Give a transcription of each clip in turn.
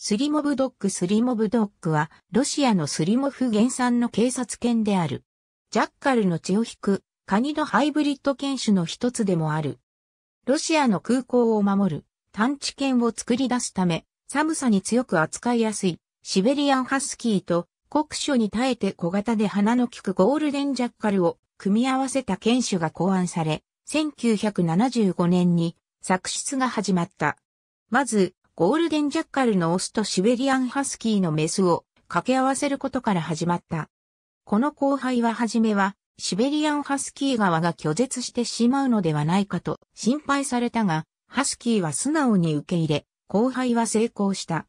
スリモブドッグスリモブドッグは、ロシアのスリモフ原産の警察犬である。ジャッカルの血を引く、カニのハイブリッド犬種の一つでもある。ロシアの空港を守る、探知犬を作り出すため、寒さに強く扱いやすい、シベリアンハスキーと、酷暑に耐えて小型で鼻の利くゴールデンジャッカルを組み合わせた犬種が考案され、1975年に作出が始まった。まず、ゴールデンジャッカルのオスとシベリアンハスキーのメスを掛け合わせることから始まった。この交配は初めは、シベリアンハスキー側が拒絶してしまうのではないかと心配されたが、ハスキーは素直に受け入れ、交配は成功した。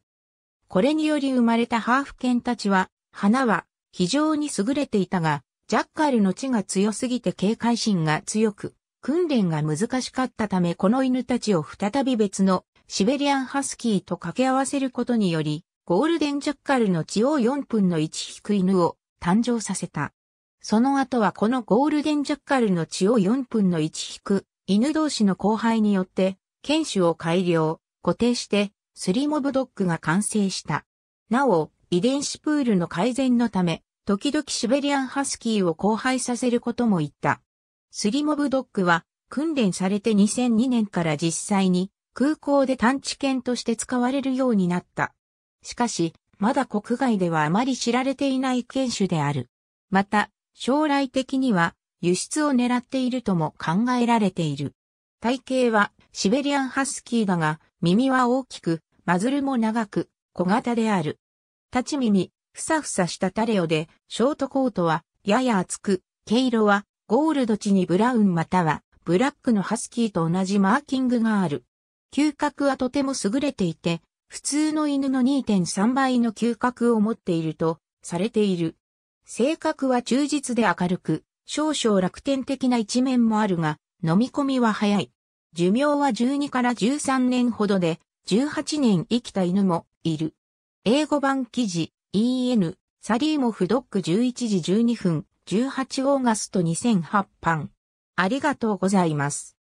これにより生まれたハーフ犬たちは、花は非常に優れていたが、ジャッカルの血が強すぎて警戒心が強く、訓練が難しかったためこの犬たちを再び別のシベリアンハスキーと掛け合わせることにより、ゴールデンジャッカルの血を4分の1引く犬を誕生させた。その後はこのゴールデンジャッカルの血を4分の1引く犬同士の交配によって、犬種を改良、固定して、スリモブドッグが完成した。なお、遺伝子プールの改善のため、時々シベリアンハスキーを交配させることも言った。スリモブドッグは訓練されて2002年から実際に空港で探知犬として使われるようになった。しかし、まだ国外ではあまり知られていない犬種である。また、将来的には輸出を狙っているとも考えられている。体型はシベリアンハスキーだが、耳は大きく、マズルも長く、小型である。立ち耳、ふさふさしたタレオで、ショートコートは、やや厚く、毛色は、ゴールド地にブラウンまたは、ブラックのハスキーと同じマーキングがある。嗅覚はとても優れていて、普通の犬の2.3倍の嗅覚を持っているとされている。性格は忠実で明るく、少々楽天的な一面もあるが、飲み込みは早い。寿命は12から13年ほどで、18年生きた犬もいる。英語版記事 EN サリーモフドッグ11時12分18オーガスト2008版。ありがとうございます。